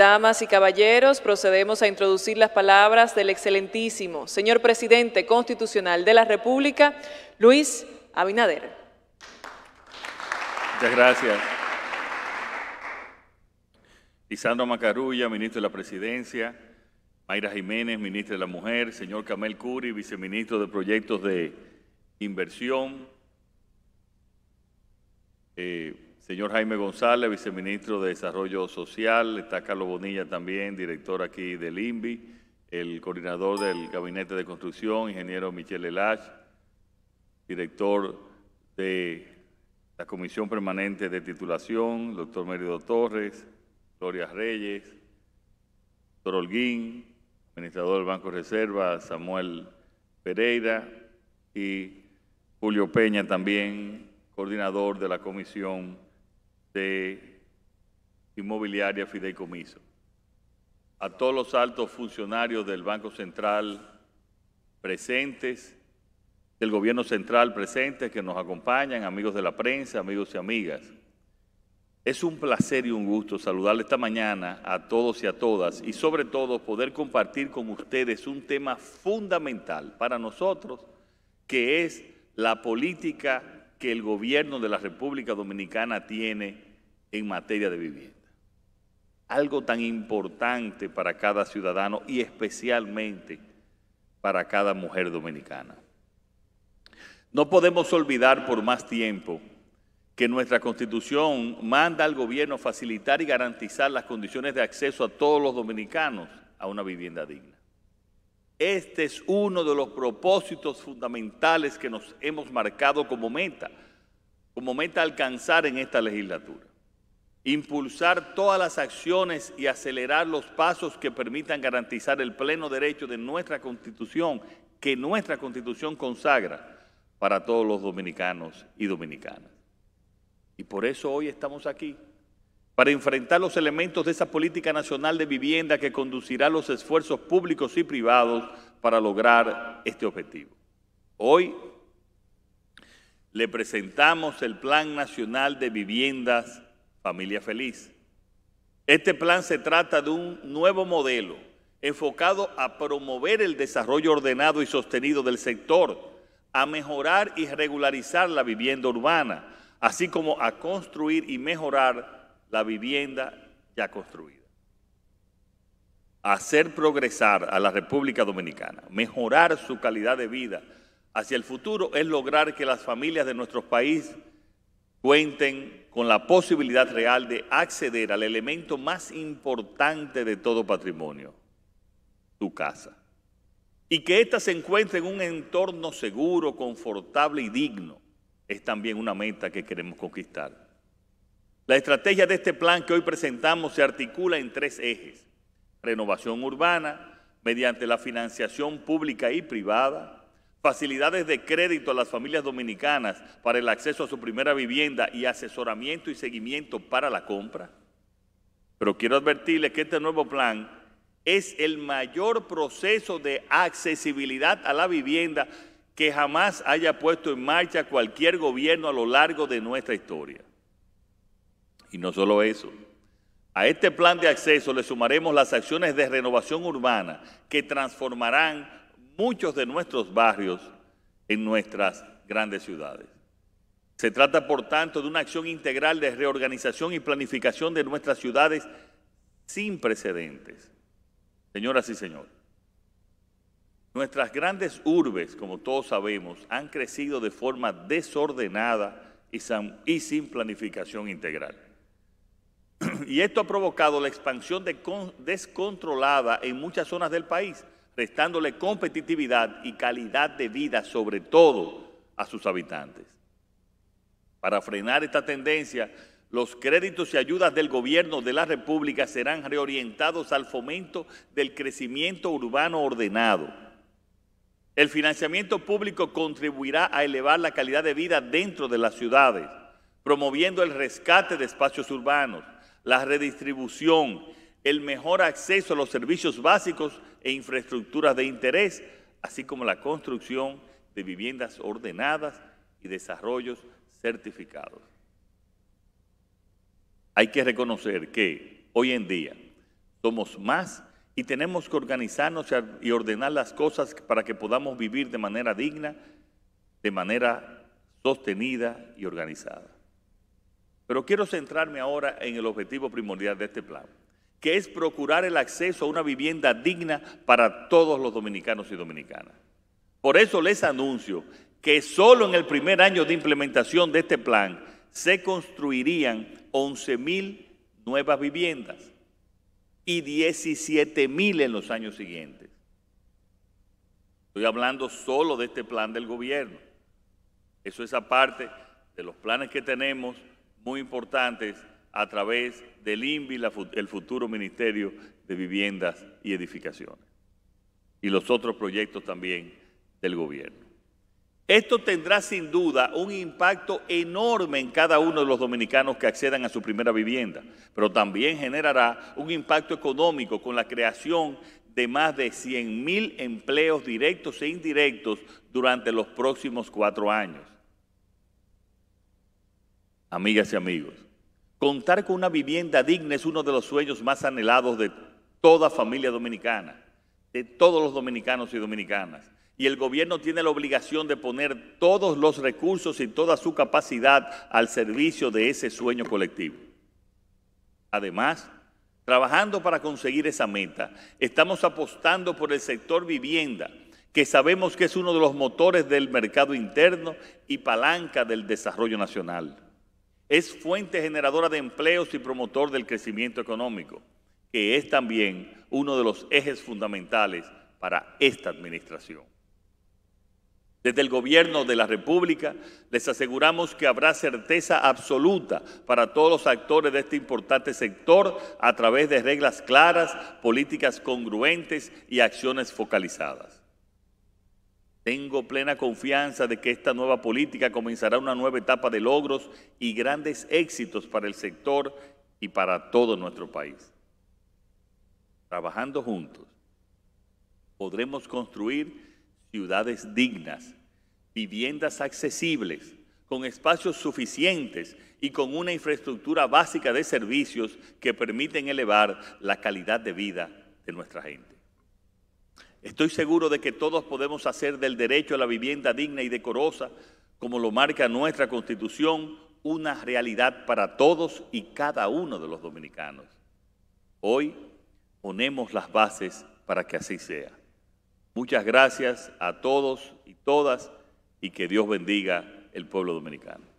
damas y caballeros, procedemos a introducir las palabras del excelentísimo señor presidente constitucional de la República, Luis Abinader. Muchas gracias. Lisandro Macarulla, ministro de la Presidencia, Mayra Jiménez, ministra de la Mujer, señor Camel Curi, viceministro de Proyectos de Inversión, eh, Señor Jaime González, viceministro de Desarrollo Social, está Carlos Bonilla también, director aquí del INVI, el coordinador del Gabinete de Construcción, ingeniero Michel Elash. director de la Comisión Permanente de Titulación, doctor Mérido Torres, Gloria Reyes, doctor Holguín, administrador del Banco Reserva, Samuel Pereira y Julio Peña también, coordinador de la Comisión de inmobiliaria fideicomiso, a todos los altos funcionarios del Banco Central presentes, del gobierno central presentes que nos acompañan, amigos de la prensa, amigos y amigas. Es un placer y un gusto saludarles esta mañana a todos y a todas y sobre todo poder compartir con ustedes un tema fundamental para nosotros que es la política que el gobierno de la República Dominicana tiene en materia de vivienda. Algo tan importante para cada ciudadano y especialmente para cada mujer dominicana. No podemos olvidar por más tiempo que nuestra constitución manda al gobierno facilitar y garantizar las condiciones de acceso a todos los dominicanos a una vivienda digna. Este es uno de los propósitos fundamentales que nos hemos marcado como meta, como meta alcanzar en esta legislatura. Impulsar todas las acciones y acelerar los pasos que permitan garantizar el pleno derecho de nuestra constitución, que nuestra constitución consagra para todos los dominicanos y dominicanas. Y por eso hoy estamos aquí para enfrentar los elementos de esa política nacional de vivienda que conducirá los esfuerzos públicos y privados para lograr este objetivo. Hoy le presentamos el Plan Nacional de Viviendas Familia Feliz. Este plan se trata de un nuevo modelo enfocado a promover el desarrollo ordenado y sostenido del sector, a mejorar y regularizar la vivienda urbana, así como a construir y mejorar la vivienda ya construida. Hacer progresar a la República Dominicana, mejorar su calidad de vida hacia el futuro es lograr que las familias de nuestro país cuenten con la posibilidad real de acceder al elemento más importante de todo patrimonio, su casa. Y que ésta se encuentre en un entorno seguro, confortable y digno es también una meta que queremos conquistar. La estrategia de este plan que hoy presentamos se articula en tres ejes. Renovación urbana mediante la financiación pública y privada, facilidades de crédito a las familias dominicanas para el acceso a su primera vivienda y asesoramiento y seguimiento para la compra. Pero quiero advertirles que este nuevo plan es el mayor proceso de accesibilidad a la vivienda que jamás haya puesto en marcha cualquier gobierno a lo largo de nuestra historia. Y no solo eso. A este plan de acceso le sumaremos las acciones de renovación urbana que transformarán muchos de nuestros barrios en nuestras grandes ciudades. Se trata, por tanto, de una acción integral de reorganización y planificación de nuestras ciudades sin precedentes. Señoras y señores, nuestras grandes urbes, como todos sabemos, han crecido de forma desordenada y sin planificación integral. y esto ha provocado la expansión descontrolada en muchas zonas del país, restándole competitividad y calidad de vida, sobre todo a sus habitantes. Para frenar esta tendencia, los créditos y ayudas del gobierno de la República serán reorientados al fomento del crecimiento urbano ordenado. El financiamiento público contribuirá a elevar la calidad de vida dentro de las ciudades, promoviendo el rescate de espacios urbanos, la redistribución, el mejor acceso a los servicios básicos e infraestructuras de interés, así como la construcción de viviendas ordenadas y desarrollos certificados. Hay que reconocer que hoy en día somos más y tenemos que organizarnos y ordenar las cosas para que podamos vivir de manera digna, de manera sostenida y organizada. Pero quiero centrarme ahora en el objetivo primordial de este plan, que es procurar el acceso a una vivienda digna para todos los dominicanos y dominicanas. Por eso les anuncio que solo en el primer año de implementación de este plan se construirían 11.000 nuevas viviendas y 17.000 en los años siguientes. Estoy hablando solo de este plan del gobierno. Eso es aparte de los planes que tenemos muy importantes a través del INVI, el futuro Ministerio de Viviendas y Edificaciones, y los otros proyectos también del gobierno. Esto tendrá sin duda un impacto enorme en cada uno de los dominicanos que accedan a su primera vivienda, pero también generará un impacto económico con la creación de más de 100 mil empleos directos e indirectos durante los próximos cuatro años amigas y amigos, contar con una vivienda digna es uno de los sueños más anhelados de toda familia dominicana, de todos los dominicanos y dominicanas. Y el gobierno tiene la obligación de poner todos los recursos y toda su capacidad al servicio de ese sueño colectivo. Además, trabajando para conseguir esa meta, estamos apostando por el sector vivienda, que sabemos que es uno de los motores del mercado interno y palanca del desarrollo nacional es fuente generadora de empleos y promotor del crecimiento económico, que es también uno de los ejes fundamentales para esta administración. Desde el Gobierno de la República les aseguramos que habrá certeza absoluta para todos los actores de este importante sector a través de reglas claras, políticas congruentes y acciones focalizadas. Tengo plena confianza de que esta nueva política comenzará una nueva etapa de logros y grandes éxitos para el sector y para todo nuestro país. Trabajando juntos, podremos construir ciudades dignas, viviendas accesibles, con espacios suficientes y con una infraestructura básica de servicios que permiten elevar la calidad de vida de nuestra gente. Estoy seguro de que todos podemos hacer del derecho a la vivienda digna y decorosa, como lo marca nuestra Constitución, una realidad para todos y cada uno de los dominicanos. Hoy ponemos las bases para que así sea. Muchas gracias a todos y todas y que Dios bendiga el pueblo dominicano.